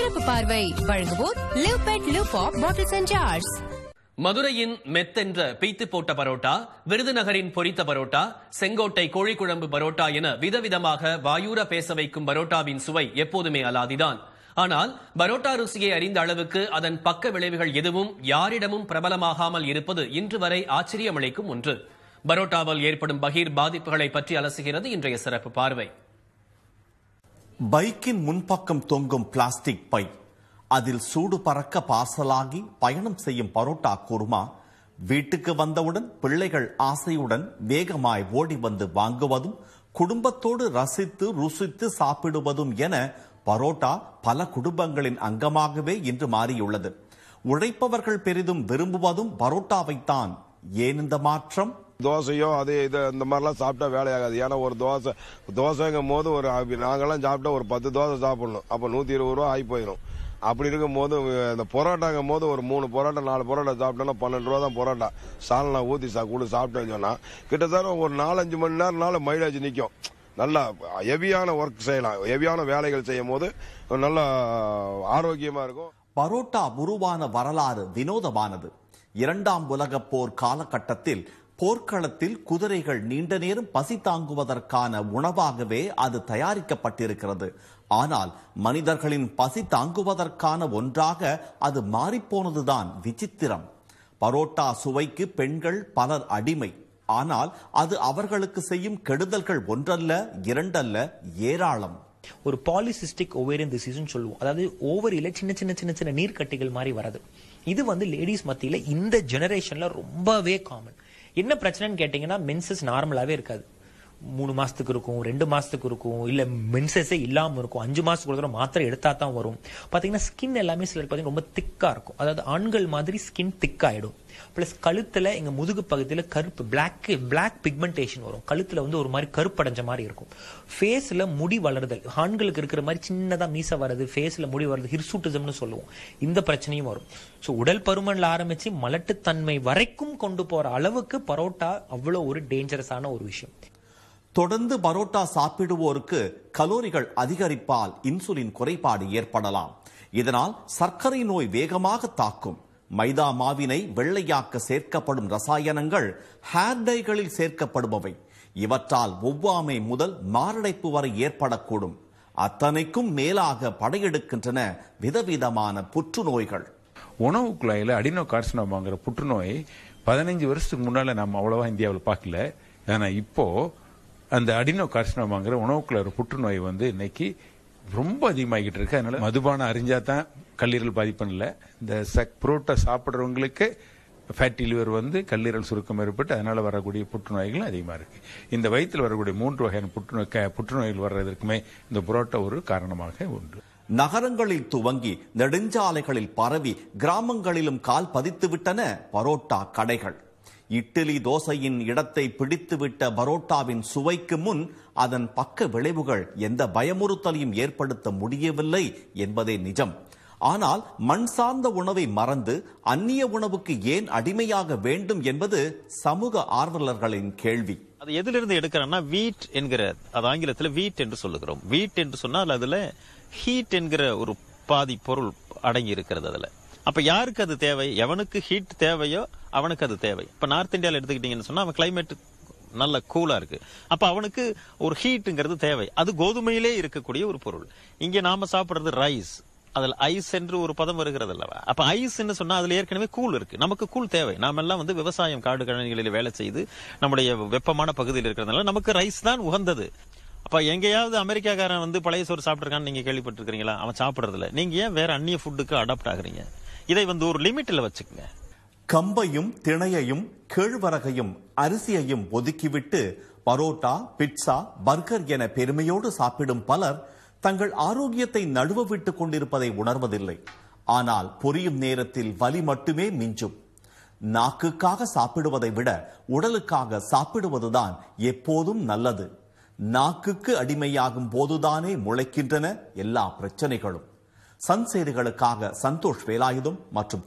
சிறப்பு பார்வை வழங்குவோர் live bed live pop bottles and jars மதுரையின் மெத்தென்ற பீத்து போட்ட பரோட்டா விருதுநகரின் பொரித்த பரோட்டா செங்கோட்டை கோழிக்குழம்பு பரோட்டா என விதவிதமாக வாயூர பேச வைக்கும் பரோட்டாவின் சுவை எப்போதுமே அலாதிதான் ஆனால் பரோட்டா ருசியை அறிந்த அளவுக்கு அதன் பக்க விளைவுகள் எதுவும் யாரிடமும் பிரபலமாகாமல் இருப்பது இன்று வரை ஆச்சரியமளிக்கும் ஒன்று பரோட்டாவால் ஏற்படும் பகீர் பாதிப்புகளை பற்றி அலசுகிறது இன்றைய சிறப்பு பார்வை பைக்கின் முன்பக்கம் தொங்கும் பிளாஸ்டிக் பை அதில் சூடு பறக்க பாசலாகி பயணம் செய்யும் பரோட்டா குருமா வீட்டுக்கு வந்தவுடன் பிள்ளைகள் ஆசையுடன் வேகமாய் ஓடி வந்து வாங்குவதும் குடும்பத்தோடு ரசித்து ருசித்து சாப்பிடுவதும் என பரோட்டா பல குடும்பங்களின் அங்கமாகவே இன்று மாறியுள்ளது உழைப்பவர்கள் பெரிதும் விரும்புவதும் பரோட்டாவைத்தான் ஏன் இந்த மாற்றம் தோசையோ அது இது இந்த மாதிரிலாம் சாப்பிட்டா வேலையாகாது ஏன்னா ஒரு தோசை தோசைங்கும் போது ஒரு நாங்கள்லாம் சாப்பிட்டா ஒரு பத்து தோசை சாப்பிடணும் அப்போ நூற்றி இருபது ரூபா ஆகி போயிடும் அப்படி இருக்கும் போது இந்த பரோட்டாங்கும் போது ஒரு மூணு பரோட்டா நாலு பரோட்டா சாப்பிட்டோன்னா பன்னெண்டு ரூபா தான் பரோட்டா நான் ஊற்றி சா கூட சாப்பிட்டேன்னு சொன்னால் கிட்டத்தட்ட ஒரு நாலஞ்சு மணி நேரம்னால மைலேஜ் நிற்கும் நல்லா ஹெவியான ஒர்க் செய்யலாம் ஹெவியான வேலைகள் செய்யும் போது நல்ல ஆரோக்கியமாக இருக்கும் பரோட்டா உருவான வரலாறு வினோதமானது இரண்டாம் உலக போர் காலகட்டத்தில் போர்க்களத்தில் குதிரைகள் நீண்ட நேரம் பசி தாங்குவதற்கான உணவாகவே அது தயாரிக்கப்பட்டிருக்கிறது ஆனால் மனிதர்களின் பசி தாங்குவதற்கான ஒன்றாக அது மாறிப்போனதுதான் விசித்திரம் பரோட்டா சுவைக்கு பெண்கள் பலர் அடிமை ஆனால் அது அவர்களுக்கு செய்யும் கெடுதல்கள் ஒன்றல்ல இரண்டல்ல ஏராளம் ஒரு பாலிசிஸ்டிக் ஓவேரியன் டிசீஸ்னு சொல்லுவோம் அதாவது ஓவரில சின்ன சின்ன சின்ன சின்ன நீர்க்கட்டிகள் மாதிரி வரது இது வந்து லேடிஸ் மத்தியில் இந்த ஜெனரேஷனில் ரொம்பவே காமன் என்ன பிரச்சனைன்னு கேட்டீங்கன்னா மென்சஸ் நார்மலாவே இருக்காது மூணு மாதத்துக்கு இருக்கும் ரெண்டு மாதத்துக்கு இருக்கும் இல்லை மென்சஸே இல்லாமல் இருக்கும் அஞ்சு மாதத்துக்கு ஒரு தடவை மாத்திரை எடுத்தால் தான் வரும் பாத்தீங்கன்னா ஸ்கின் எல்லாமே சிலர் பார்த்தீங்கன்னா ரொம்ப திக்காக இருக்கும் அதாவது ஆண்கள் மாதிரி ஸ்கின் திக்காகிடும் ப்ளஸ் கழுத்தில் எங்கள் முதுகு பகுதியில் கருப்பு பிளாக் பிளாக் பிக்மெண்டேஷன் வரும் கழுத்தில் வந்து ஒரு மாதிரி கருப்பு அடைஞ்ச மாதிரி இருக்கும் ஃபேஸில் முடி வளருதல் ஆண்களுக்கு இருக்கிற மாதிரி சின்னதாக மீச வர்றது ஃபேஸில் முடி வர்றது ஹிர்சூட்டிசம்னு சொல்லுவோம் இந்த பிரச்சனையும் வரும் ஸோ உடல் பருமனில் ஆரம்பித்து மலட்டுத்தன்மை வரைக்கும் கொண்டு போகிற அளவுக்கு பரோட்டா அவ்வளோ ஒரு டேஞ்சரஸான ஒரு விஷயம் தொடர்ந்து பரோட்டா சாப்பிடுவோருக்கு கலோரிகள் அதிகரிப்பால் இன்சுலின் குறைபாடு ஏற்படலாம் இதனால் சர்க்கரை நோய் வேகமாக தாக்கும் மைதா மாவினை வெள்ளையாக்க சேர்க்கப்படும் ரசாயனங்கள் ஹேர்டைகளில் சேர்க்கப்படுபவை இவற்றால் ஒவ்வாமை முதல் மாரடைப்பு வரை ஏற்படக்கூடும் அத்தனைக்கும் மேலாக படையெடுக்கின்றன விதவிதமான புற்றுநோய்கள் உணவு குழாயில் அடினோ கார்சினோமாங்கிற புற்றுநோய் பதினைஞ்சு வருஷத்துக்கு முன்னால நம்ம அவ்வளோவா இந்தியாவில் பார்க்கல ஏன்னா இப்போது அந்த அடினோ கார்சினோமாங்கிற உணவுக்குள்ள புற்றுநோய் வந்து இன்னைக்கு ரொம்ப அதிகமாகிட்டு இருக்கு அதனால மதுபானம் அறிஞ்சா தான் கல்லீரல் பாதிப்புன்னு இல்லை இந்த சக் புரோட்டா சாப்பிட்றவங்களுக்கு ஃபேட்டி லிவர் வந்து கல்லீரல் சுருக்கம் ஏற்பட்டு அதனால் வரக்கூடிய புற்றுநோய்கள் அதிகமாக இருக்குது இந்த வயிற்றில் வரக்கூடிய மூன்று வகையான புற்றுநோய் புற்றுநோய்கள் வர்றதற்குமே இந்த புரோட்டா ஒரு காரணமாக உண்டு நகரங்களில் துவங்கி நெடுஞ்சாலைகளில் பரவி கிராமங்களிலும் கால் பதித்துவிட்டன பரோட்டா கடைகள் இட்லி தோசையின் இடத்தை பிடித்துவிட்ட பரோட்டாவின் சுவைக்கு முன் அதன் பக்க விளைவுகள் எந்த பயமுறுத்தலையும் ஏற்படுத்த முடியவில்லை என்பதே நிஜம் ஆனால் மண் சார்ந்த உணவை மறந்து அந்நிய உணவுக்கு ஏன் அடிமையாக வேண்டும் என்பது சமூக ஆர்வலர்களின் கேள்வி அது எதிலிருந்து எடுக்கிறேன்னா வீட் என்கிற அது ஆங்கிலத்தில் வீட் என்று சொல்லுகிறோம் வீட் என்று சொன்னால் அதுல ஹீட் என்கிற ஒரு பாதி பொருள் அடங்கி இருக்கிறது அதுல அப்ப யாருக்கு அது தேவை எவனுக்கு ஹீட் தேவையோ அவனுக்கு அது தேவை இப்போ நார்த் இந்தியாவில் எடுத்துக்கிட்டீங்கன்னு சொன்னால் அவன் கிளைமேட் நல்ல கூலா இருக்கு அப்ப அவனுக்கு ஒரு ஹீட்டுங்கிறது தேவை அது கோதுமையிலே இருக்கக்கூடிய ஒரு பொருள் இங்க நாம சாப்பிடுறது ரைஸ் அதில் ஐஸ் என்று ஒரு பதம் வருகிறது அல்லவா அப்போ ஐஸ்ன்னு சொன்னால் அதில் ஏற்கனவே கூல் இருக்கு நமக்கு கூல் தேவை நாம எல்லாம் வந்து விவசாயம் காடு கழனிகளில் வேலை செய்து நம்முடைய வெப்பமான பகுதியில் இருக்கிறதுனால நமக்கு ரைஸ் தான் உகந்தது அப்போ எங்கேயாவது அமெரிக்காக்காரன் வந்து பழைய சோறு சாப்பிட்ருக்கான்னு நீங்கள் கேள்விப்பட்டிருக்கிறீங்களா அவன் சாப்பிட்றதில்ல நீங்கள் ஏன் வேற அந்நிய ஃபுட்டுக்கு அடாப்ட் ஆகுறீங்க இதை வந்து ஒரு லிமிட்டில் வச்சுக்கோங்க கம்பையும் திணையையும் கேழ்வரகையும் அரிசியையும் ஒதுக்கிவிட்டு பரோட்டா பிட்சா பர்கர் என பெருமையோடு சாப்பிடும் பலர் தங்கள் ஆரோக்கியத்தை நழுவ விட்டுக் கொண்டிருப்பதை உணர்வதில்லை ஆனால் பொரியும் நேரத்தில் வலி மட்டுமே மிஞ்சும் நாக்குக்காக சாப்பிடுவதை விட உடலுக்காக சாப்பிடுவதுதான் எப்போதும் நல்லது நாக்குக்கு அடிமையாகும் போதுதானே முளைக்கின்றன எல்லா பிரச்சனைகளும் சன் செய்திகளுக்காக சந்தோஷ் வேலாயுதம் மற்றும்